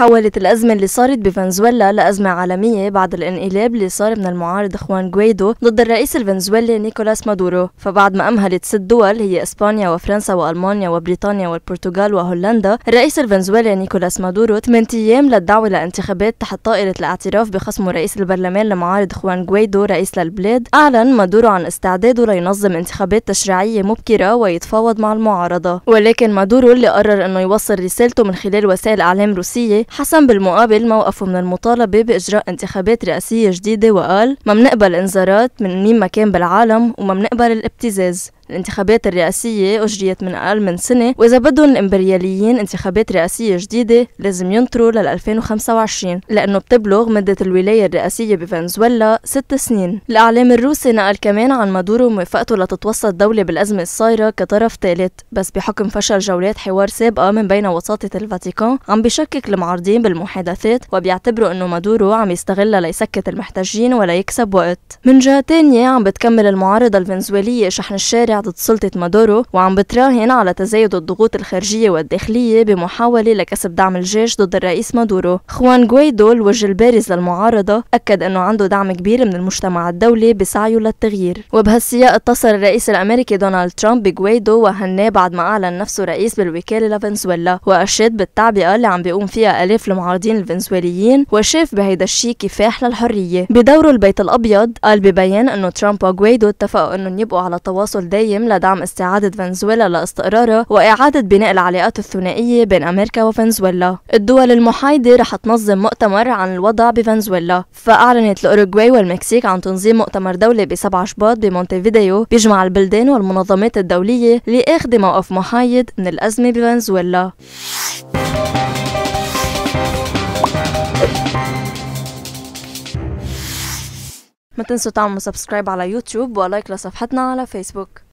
تحولت الأزمة اللي صارت بفنزويلا لأزمة عالمية بعد الانقلاب اللي صار من المعارض خوان غويدو ضد الرئيس الفنزويلي نيكولاس مادورو فبعد ما أمهلت ست دول هي إسبانيا وفرنسا وألمانيا وبريطانيا والبرتغال وهولندا الرئيس الفنزويلي نيكولاس مادورو 8 أيام للدعوة لانتخابات تحت طائرة الاعتراف بخصم رئيس البرلمان لمعارض خوان غويدو رئيس للبلاد أعلن مادورو عن استعداده لينظم انتخابات تشريعية مبكرة ويتفاوض مع المعارضة ولكن مادورو اللي قرر أنه يوصل رسالته من خلال وسائل أعلام روسية حسم بالمقابل موقفه من المطالبة بإجراء انتخابات رئاسية جديدة وقال ما منقبل انذارات من مين ما كان بالعالم وما منقبل الابتزاز الانتخابات الرئاسية أجريت من أقل من سنة وإذا بدهم الإمبرياليين انتخابات رئاسية جديدة لازم ينطروا لل 2025 لأنه بتبلغ مدة الولاية الرئاسية بفنزويلا ست سنين الإعلام الروسي نقل كمان عن مادورو موافقته لتتوسط دولة بالأزمة الصايرة كطرف ثالث بس بحكم فشل جولات حوار سابقة من بين وساطة الفاتيكان عم بشكك المعارضين بالمحادثات وبيعتبروا أنه مادورو عم يستغلها ليسكت المحتجين ولا يكسب وقت من جهة تانية عم بتكمل المعارضة الفنزويلية شحن الشارع ساعدت سلطة مادورو وعم بتراهن على تزايد الضغوط الخارجية والداخلية بمحاولة لكسب دعم الجيش ضد الرئيس مادورو خوان غويدو الوجه البارز للمعارضة أكد أنه عنده دعم كبير من المجتمع الدولي بسعيه للتغيير وبهالسياق اتصل الرئيس الأمريكي دونالد ترامب بغويدو وهناه بعد ما أعلن نفسه رئيس بالوكالة لفنزويلا وأشاد بالتعبئة اللي عم بيقوم فيها آلاف المعارضين الفنزويليين وشاف بهيدا الشيء كفاح للحرية بدوره البيت الأبيض قال ببيان أنه ترامب وغويدو اتفقوا أنهم يبقوا على تواصل دايم القيم لدعم استعادة فنزويلا لاستقرارها وإعادة بناء العلاقات الثنائية بين أمريكا وفنزويلا الدول المحايدة رح تنظم مؤتمر عن الوضع بفنزويلا فأعلنت الأوروغواي والمكسيك عن تنظيم مؤتمر دولي ب 7 شباط بمونتيفيديو بيجمع البلدان والمنظمات الدولية لأخذ موقف محايد من الأزمة بفنزويلا ما تنسوا تعملوا سبسكرايب على يوتيوب ولايك لصفحتنا على فيسبوك